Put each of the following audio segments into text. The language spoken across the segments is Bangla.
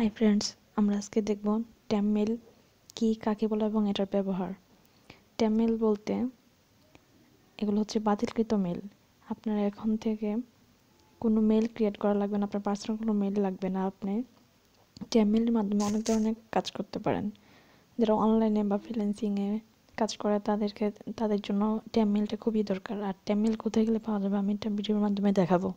হাই ফ্রেন্ডস আমরা আজকে দেখব ট্যামেল কি কাকে বলে এবং এটার ব্যবহার ট্যামেল বলতে এগুলো হচ্ছে বাতিলকৃত মেল আপনার এখন থেকে কোনো মেল ক্রিয়েট করা লাগবে না আপনার পার্সোনাল কোনো মেল লাগবে না আপনি ট্যামেলের মাধ্যমে অনেক ধরনের কাজ করতে পারেন যারা অনলাইনে বা ফ্রিল্যান্সিংয়ে কাজ করে তাদেরকে তাদের জন্য ট্যামেলটা খুবই দরকার আর ট্যামেল কোথায় গেলে পাওয়া যাবে আমি একটা ভিডিওর মাধ্যমে দেখাবো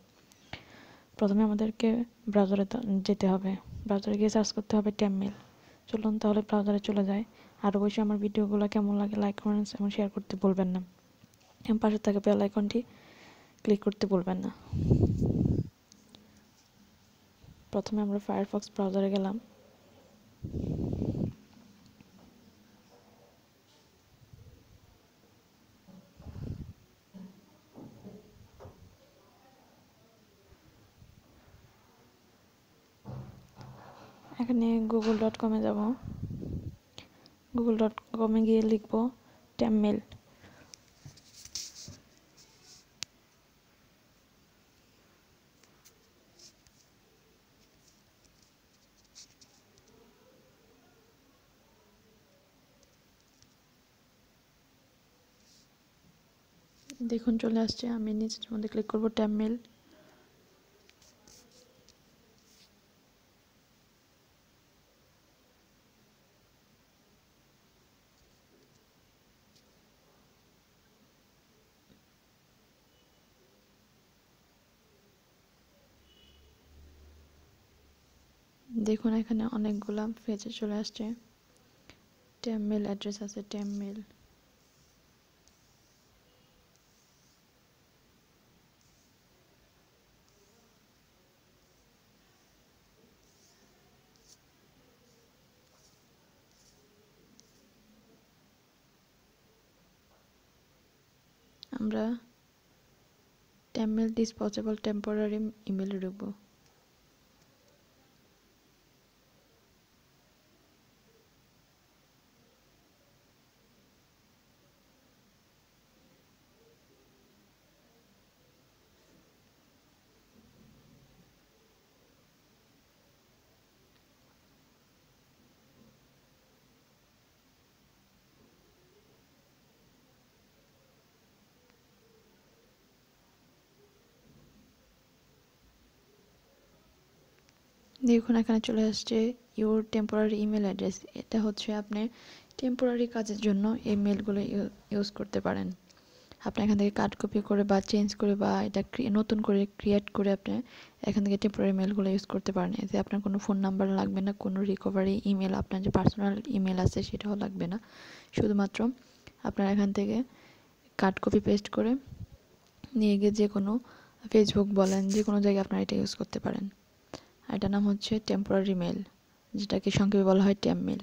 প্রথমে আমাদেরকে ব্রাউজারে যেতে হবে ব্রাউজারে গিয়ে সার্চ করতে হবে ট্যামমেল চলুন তাহলে ব্রাউজারে চলে যায় আর অবশ্যই আমার ভিডিওগুলো কেমন লাগে লাইক কমেন্টস এবং শেয়ার করতে বলবেন না এবং পাশে থাকা বেল আইকনটি ক্লিক করতে বলবেন না প্রথমে আমরা ফায়ারফক্স ব্রাউজারে গেলাম এখানে গুগল ডট কমে যাব গুগল ডট কমে গিয়ে লিখব ট্যামেল দেখুন চলে আসছে আমি নিজের মধ্যে ক্লিক করব ট্যাব মেল দেখুন এখানে অনেকগুলা পেজে চলে আসছে ট্যাম মেল অ্যাড্রেস আছে ট্যাম মেল আমরা temp mail this possible temporary email রুখবো দেখুন এখানে চলে আসছে ইউর টেম্পোরারি ইমেল অ্যাড্রেস এটা হচ্ছে আপনি টেম্পোরারি কাজের জন্য এই মেলগুলো ইউজ করতে পারেন আপনি এখান থেকে কাট কপি করে বা চেঞ্জ করে বা এটা নতুন করে ক্রিয়েট করে আপনি এখান থেকে টেম্পোরারি মেলগুলো ইউজ করতে পারেন এতে আপনার কোনো ফোন নাম্বার লাগবে না কোনো রিকভারি ইমেল আপনার যে পার্সোনাল ইমেল আছে সেটাও লাগবে না শুধুমাত্র আপনার এখান থেকে কাট কপি পেস্ট করে নিয়ে গিয়ে যে কোনো ফেসবুক বলেন যে কোনো জায়গায় আপনারা এটা ইউজ করতে পারেন এটা নাম হচ্ছে টেম্পোরারি মেল যেটাকে সংক্ষেপে বলা হয় ট্যাম মেল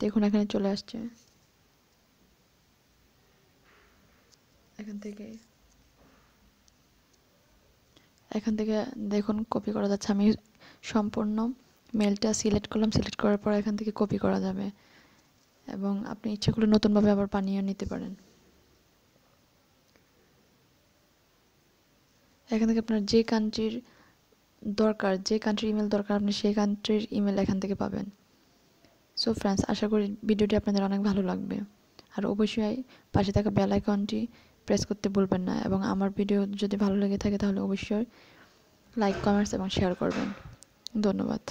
দেখুন এখানে চলে আসছে এখান থেকে এখান থেকে দেখুন কপি করা যাচ্ছে আমি সম্পূর্ণ মেলটা সিলেক্ট করলাম সিলেক্ট করার পর এখান থেকে কপি করা যাবে এবং আপনি ইচ্ছেগুলো করলে নতুনভাবে আবার পানীয় নিতে পারেন এখান থেকে আপনার যে কান্ট্রির দরকার যে কান্ট্রির ইমেল দরকার আপনি সেই কান্ট্রির ইমেল এখান থেকে পাবেন সো ফ্রেন্ডস আশা করি ভিডিওটি আপনাদের অনেক ভালো লাগবে আর অবশ্যই পাশে থাকা বেল আইকনটি প্রেস করতে ভুলবেন না এবং আমার ভিডিও যদি ভালো লেগে থাকে তাহলে অবশ্যই লাইক কমেন্টস এবং শেয়ার করবেন ধন্যবাদ